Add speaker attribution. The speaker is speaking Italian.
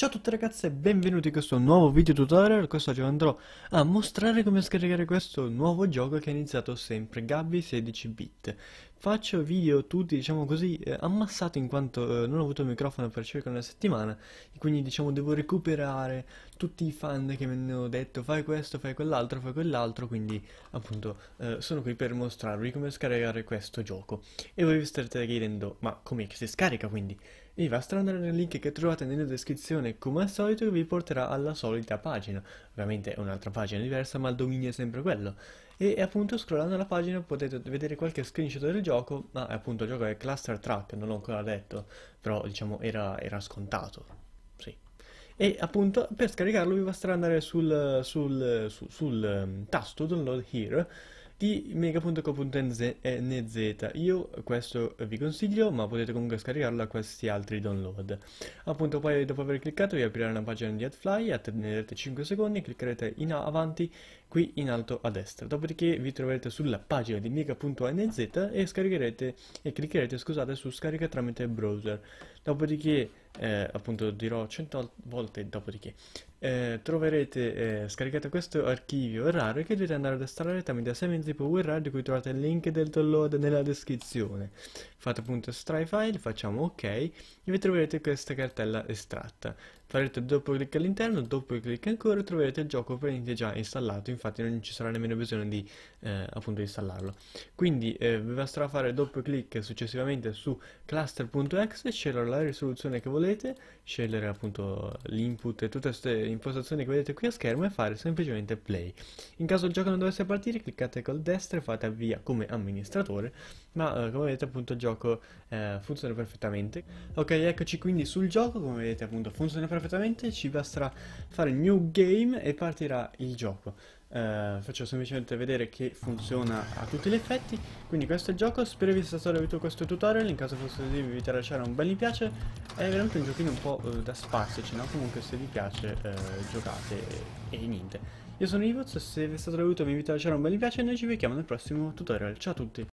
Speaker 1: Ciao a tutti ragazzi e benvenuti in questo nuovo video tutorial, oggi andrò a mostrare come scaricare questo nuovo gioco che è iniziato sempre, Gabby 16-bit. Faccio video tutti, diciamo così, eh, ammassati in quanto eh, non ho avuto il microfono per circa una settimana e quindi diciamo devo recuperare tutti i fan che mi hanno detto fai questo, fai quell'altro, fai quell'altro, quindi appunto eh, sono qui per mostrarvi come scaricare questo gioco. E voi vi starete chiedendo ma come si scarica quindi? va a andare nel link che trovate nella descrizione come al solito vi porterà alla solita pagina, ovviamente è un'altra pagina diversa ma il dominio è sempre quello e appunto scrollando la pagina potete vedere qualche screenshot del gioco, ma eh, appunto il gioco è Cluster Track, non l'ho ancora detto, però diciamo era, era scontato, sì. E appunto per scaricarlo vi basterà andare sul, sul, sul, sul um, ehm, tasto Download Here di mega.co.nz io questo vi consiglio ma potete comunque scaricarlo a questi altri download appunto poi dopo aver cliccato vi aprirà una pagina di AdFly attenderete 5 secondi e cliccherete in avanti qui in alto a destra dopodiché vi troverete sulla pagina di mega.nz e e cliccherete scusate su scarica tramite browser dopodiché eh, appunto dirò 100 volte dopodiché eh, troverete eh, scaricate questo archivio raro che dovete andare ad installare tramite 6 mezzi di cui trovate il link del download nella descrizione fate appunto estrai file, facciamo ok e vi troverete questa cartella estratta. Farete doppio clic all'interno, doppio clic ancora e troverete il gioco praticamente già installato, infatti non ci sarà nemmeno bisogno di eh, appunto installarlo. Quindi eh, vi basterà fare doppio clic successivamente su cluster.exe, scegliere la risoluzione che volete, scegliere appunto l'input e tutte queste impostazioni che vedete qui a schermo e fare semplicemente play. In caso il gioco non dovesse partire cliccate col destro e fate avvia come amministratore, ma eh, come vedete appunto il gioco gioco eh, funziona perfettamente. Ok, eccoci quindi sul gioco, come vedete appunto funziona perfettamente, ci basterà fare New Game e partirà il gioco. Eh, faccio semplicemente vedere che funziona a tutti gli effetti quindi questo è il gioco spero vi sia stato aiuto questo tutorial in caso fosse così vi invito a lasciare un bel mi piace è veramente un giochino un po' eh, da spazici no? comunque se vi piace eh, giocate e, e niente io sono Ivoz se vi è stato aiuto vi invito a lasciare un bel mi piace e noi ci vediamo nel prossimo tutorial ciao a tutti